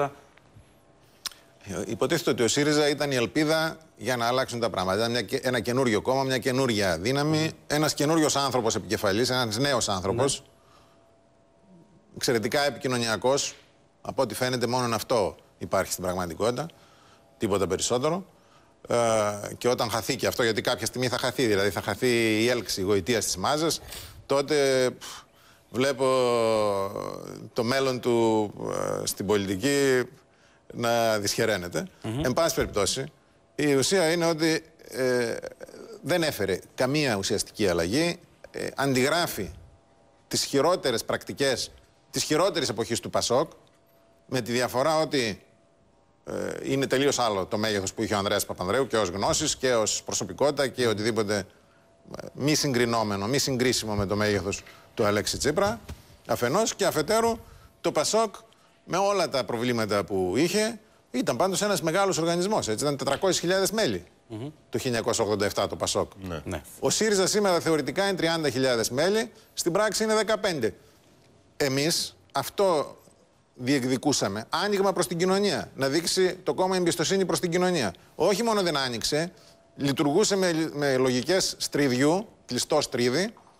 Ε, υποτίθεται ότι ο ΣΥΡΙΖΑ ήταν η ελπίδα για να αλλάξουν τα πράγματα. μια, ένα καινούριο κόμμα, μια καινούρια δύναμη, mm. ένας καινούριος άνθρωπος επικεφαλής, ένας νέος άνθρωπος. Mm. Ναι. Εξαιρετικά επικοινωνιακός. Από ό,τι φαίνεται, μόνο αυτό υπάρχει στην πραγματικότητα. Τίποτα περισσότερο. Ε, και όταν χαθεί και αυτό, γιατί κάποια στιγμή θα χαθεί, δηλαδή θα χαθεί η έλξη γοητείας της μάζας, τότε βλέπω ε, το μέλλον του ε, στην πολιτική να δυσχεραίνεται. Εν πάση περιπτώσει, η ουσία είναι ότι ε, δεν έφερε καμία ουσιαστική αλλαγή. αντιγράφει τις χειρότερες πρακτικές της χειρότερης εποχής του Πασόκ με τη διαφορά ότι είναι τελείως άλλο το μέγεθος που είχε ο Ανδρέας Παπανδρέου και ως γνώσης και ως προσωπικότητα και οτιδήποτε μη συγκρινόμενο, μη συγκρίσιμο με το μέγεθος του Αλέξη Τσίπρα, αφενός και αφετέρου το ΠΑΣΟΚ με όλα τα προβλήματα που είχε, ήταν πάντως ένας μεγάλος οργανισμός, έτσι, ήταν 400.000 μέλη mm -hmm. το 1987 το ΠΑΣΟΚ. Ναι. Ναι. Ο ΣΥΡΙΖΑ σήμερα θεωρητικά είναι 30.000 μέλη, στην πράξη είναι 15. Εμείς αυτό διεκδικούσαμε, άνοιγμα προς την κοινωνία, να δείξει το κόμμα εμπιστοσύνη προς την κοινωνία. Όχι μόνο δεν άνοιξε, λειτουργούσε με, με λογικές στριδιού, κλειστό στρίδι,